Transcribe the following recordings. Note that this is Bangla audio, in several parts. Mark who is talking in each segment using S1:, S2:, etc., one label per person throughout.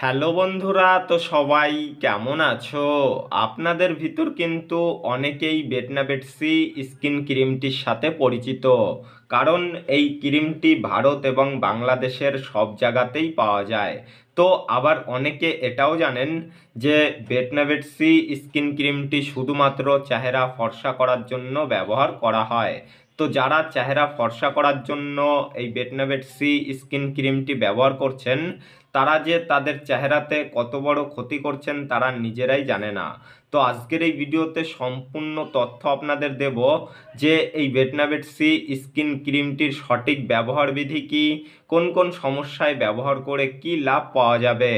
S1: হ্যালো বন্ধুরা তো সবাই কেমন আছো আপনাদের ভিতর কিন্তু অনেকেই বেটনা বেটসি স্কিন ক্রিমটির সাথে পরিচিত কারণ এই ক্রিমটি ভারত এবং বাংলাদেশের সব জায়গাতেই পাওয়া যায় তো আবার অনেকে এটাও জানেন যে বেটনা সি স্কিন ক্রিমটি শুধুমাত্র চেহারা ফর্সা করার জন্য ব্যবহার করা হয় তো যারা চেহারা ফর্সা করার জন্য এই বেটনা সি স্কিন ক্রিমটি ব্যবহার করছেন তারা যে তাদের চেহারাতে কত বড় ক্ষতি করছেন তারা নিজেরাই জানে না তো আজকের এই ভিডিওতে সম্পূর্ণ তথ্য আপনাদের দেব যে এই বেটনাবেট সি স্কিন ক্রিমটির সঠিক ব্যবহার বিধি কি কোন কোন সমস্যায় ব্যবহার করে কি লাভ পাওয়া যাবে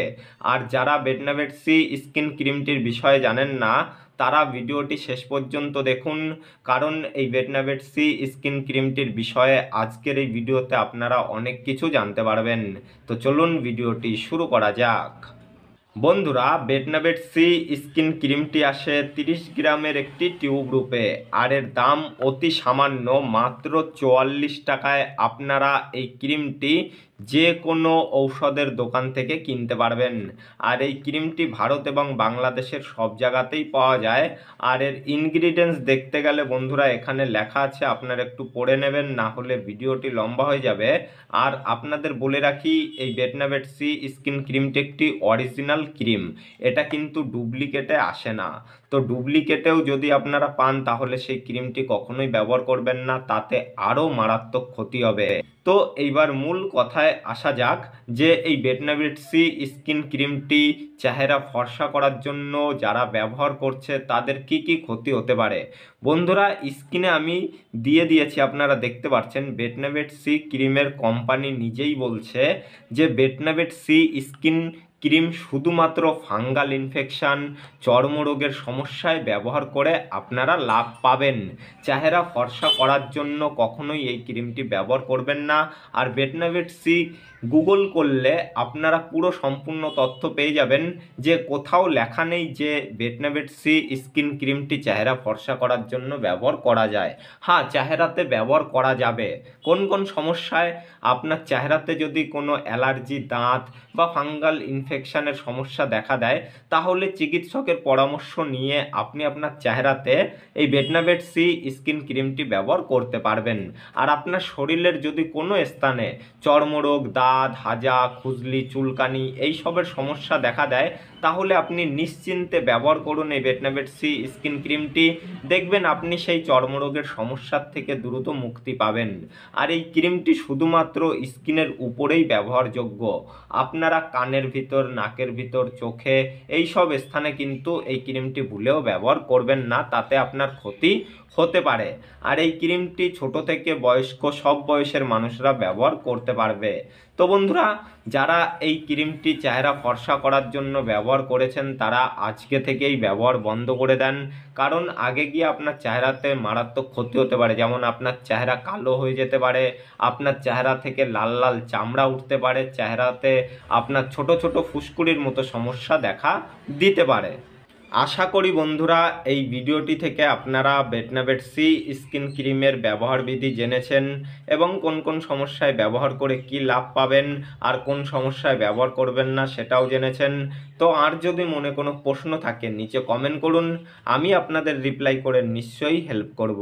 S1: আর যারা বেটনাবেট সি স্কিন ক্রিমটির বিষয়ে জানেন না তারা ভিডিওটি শেষ পর্যন্ত দেখুন কারণ এই বেটনাভেট সি স্কিন ক্রিমটির বিষয়ে আজকের এই ভিডিওতে আপনারা অনেক কিছু জানতে পারবেন তো চলুন ভিডিওটি শুরু করা যাক বন্ধুরা বেটনাবেট সি স্কিন ক্রিমটি আসে 30 গ্রামের একটি টিউব রূপে আর এর দাম অতি সামান্য মাত্র চুয়াল্লিশ টাকায় আপনারা এই ক্রিমটি যে কোনো ঔষধের দোকান থেকে কিনতে পারবেন আর এই ক্রিমটি ভারত এবং বাংলাদেশের সব জায়গাতেই পাওয়া যায় আর এর ইনগ্রিডিয়েন্টস দেখতে গেলে বন্ধুরা এখানে লেখা আছে আপনারা একটু পড়ে নেবেন না হলে ভিডিওটি লম্বা হয়ে যাবে আর আপনাদের বলে রাখি এই বেটনাবেট সি স্কিন ক্রিমটি একটি অরিজিনাল ক্রিম এটা কিন্তু ডুপ্লিকেটে আসে না তো ডুপ্লিকেটেও যদি আপনারা পান তাহলে সেই ক্রিমটি কখনোই ব্যবহার করবেন না তাতে আরও মারাত্মক ক্ষতি হবে তো এইবার মূল কথায় আসা যাক যে এই বেটনাভিট সি স্কিন ক্রিমটি চেহারা ফর্সা করার জন্য যারা ব্যবহার করছে তাদের কি কি ক্ষতি হতে পারে বন্ধুরা স্কিনে আমি দিয়ে দিয়েছি আপনারা দেখতে পাচ্ছেন বেটনাভেট সি ক্রিমের কোম্পানি নিজেই বলছে যে বেটনাভেট সি স্কিন ক্রিম শুধুমাত্র ফাঙ্গাল ইনফেকশান চর্মরোগের সমস্যায় ব্যবহার করে আপনারা লাভ পাবেন চেহারা ফর্সা করার জন্য কখনোই এই ক্রিমটি ব্যবহার করবেন না আর বেটনাভেট সি গুগল করলে আপনারা পুরো সম্পূর্ণ তথ্য পেয়ে যাবেন যে কোথাও লেখা নেই যে বেটনাভেট সি স্কিন ক্রিমটি চেহারা ফর্সা করার জন্য ব্যবহার করা যায় হ্যাঁ চেহারাতে ব্যবহার করা যাবে কোন কোন সমস্যায় আপনার চেহারাতে যদি কোনো অ্যালার্জি দাঁত বা ফাঙ্গাল ইনফেকশন ইনফেকশানের সমস্যা দেখা দেয় তাহলে চিকিৎসকের পরামর্শ নিয়ে আপনি আপনার চেহারাতে এই বেটনাবেট সি স্কিন ক্রিমটি ব্যবহার করতে পারবেন আর আপনার শরীরের যদি কোনো স্থানে চর্মরোগ দাঁত হাজা খুজলি চুলকানি এইসবের সমস্যা দেখা দেয় তাহলে আপনি নিশ্চিন্তে ব্যবহার করুন এই বেটনাবেট সি স্কিন ক্রিমটি দেখবেন আপনি সেই চর্মরোগের সমস্যার থেকে দ্রুত মুক্তি পাবেন আর এই ক্রিমটি শুধুমাত্র স্কিনের উপরেই ব্যবহারযোগ্য আপনারা কানের ভিতর নাকের ভিতর চোখে এই সব স্থানে কিন্তু এই ক্রিমটি ভুলেও ব্যবহার করবেন না তাতে আপনার ক্ষতি হতে পারে আর এই ক্রিমটি ছোট থেকে বয়স্ক সব বয়সের মানুষরা ব্যবহার করতে পারবে তো বন্ধুরা যারা এই ক্রিমটি চেহারা ফর্সা করার জন্য ব্যবহার ব্যবহার করেছেন তারা আজকে থেকেই ব্যবহার বন্ধ করে দেন কারণ আগে গিয়ে আপনার চেহারাতে মারাত্মক ক্ষতি হতে পারে যেমন আপনার চেহারা কালো হয়ে যেতে পারে আপনার চেহারা থেকে লাল লাল চামড়া উঠতে পারে চেহারাতে আপনার ছোট ছোট ফুসকুড়ির মতো সমস্যা দেখা দিতে পারে আশা করি বন্ধুরা এই ভিডিওটি থেকে আপনারা বেটনাবেট সি স্কিন ক্রিমের ব্যবহার বিধি জেনেছেন এবং কোন কোন সমস্যায় ব্যবহার করে কি লাভ পাবেন আর কোন সমস্যায় ব্যবহার করবেন না সেটাও জেনেছেন তো আর যদি মনে কোনো প্রশ্ন থাকে নিচে কমেন্ট করুন আমি আপনাদের রিপ্লাই করে নিশ্চয়ই হেল্প করব